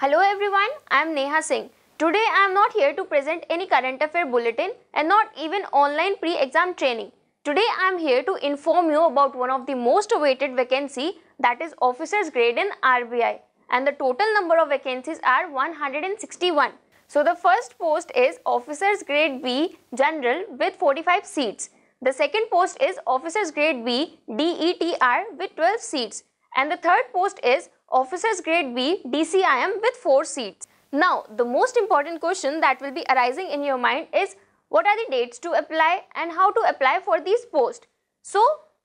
Hello everyone, I am Neha Singh. Today I am not here to present any current affair bulletin and not even online pre-exam training. Today I am here to inform you about one of the most awaited vacancy that is officers grade in RBI and the total number of vacancies are 161. So the first post is officers grade B general with 45 seats. The second post is officers grade B DETR with 12 seats and the third post is officers grade B DCIM with 4 seats. Now, the most important question that will be arising in your mind is what are the dates to apply and how to apply for these posts. So,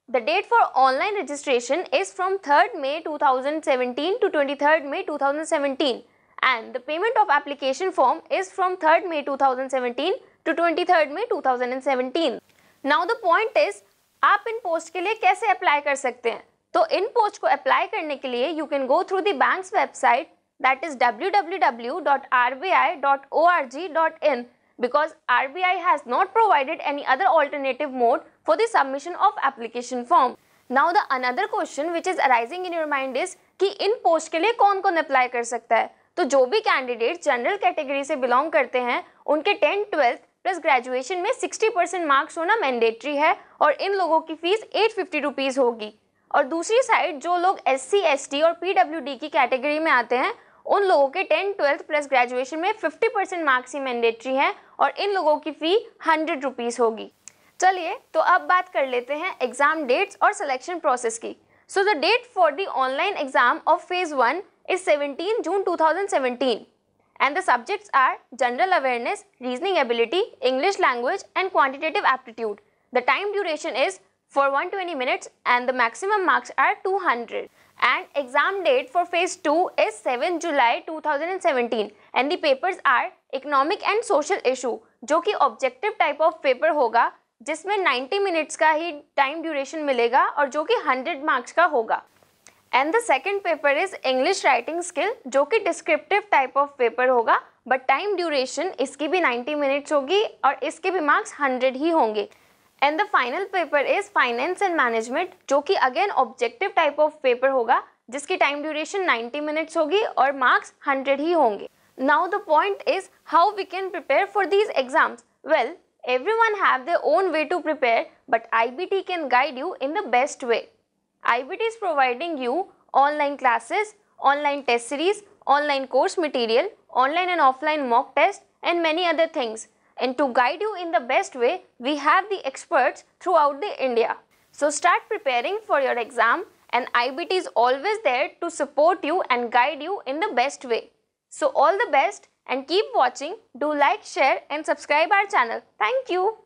the date for online registration is from 3rd May 2017 to 23rd May 2017 and the payment of application form is from 3rd May 2017 to 23rd May 2017. Now the point is, आप इन post के लिए कैसे apply कर सकते हैं तो इन post को apply करने के लिए you can go through the bank's website that is www.rbi.org.in because RBI has not provided any other alternative mode for the submission of application form. Now the another question which is arising in your mind is कि इन post के लिए कौन कौन apply कर सकता है तो जो भी कैंडिडेट जनरल कैटेगरी से बिलोंग करते हैं उनके टेंथ ट्वेल्थ प्लस ग्रेजुएशन में 60 परसेंट मार्क्स होना मैंडेटरी है और इन लोगों की फीस एट फिफ्टी होगी और दूसरी साइड जो लोग एस सी एस टी और पी डब्ल्यू डी की कैटेगरी में आते हैं उन लोगों के टेन ट्वेल्थ प्लस ग्रेजुएशन में फिफ्टी परसेंट मार्क्स ही मैंडेटरी है और इन लोगों की फ़ी हंड्रेड रुपीज़ होगी चलिए तो अब बात कर लेते हैं एग्ज़ाम डेट्स और सिलेक्शन प्रोसेस की so the date for the online exam of phase one is seventeen June two thousand seventeen and the subjects are general awareness reasoning ability English language and quantitative aptitude the time duration is for 120 minutes and the maximum marks are 200 and exam date for phase 2 is 7 July 2017 and the papers are economic and social issue जो कि objective type of paper होगा जिसमें 90 minutes का ही time duration मिलेगा और जो कि 100 marks का होगा and the second paper is English writing skill जो कि डिस्क्रिप्टिव टाइप ऑफ पेपर होगा बट टाइम ड्यूरेशन इसकी भी 90 मिनट्स होगी और इसके भी मार्क्स 100 ही होंगे and the final paper is finance and management जो कि again objective type of paper होगा जिसकी टाइम ड्यूरेशन 90 मिनट्स होगी और मार्क्स 100 ही होंगे now the point is how we can prepare for these exams well everyone have their own way to prepare but IBT can guide you in the best way. IBT is providing you online classes, online test series, online course material, online and offline mock test and many other things and to guide you in the best way, we have the experts throughout the India. So start preparing for your exam and IBT is always there to support you and guide you in the best way. So all the best and keep watching. Do like, share and subscribe our channel. Thank you.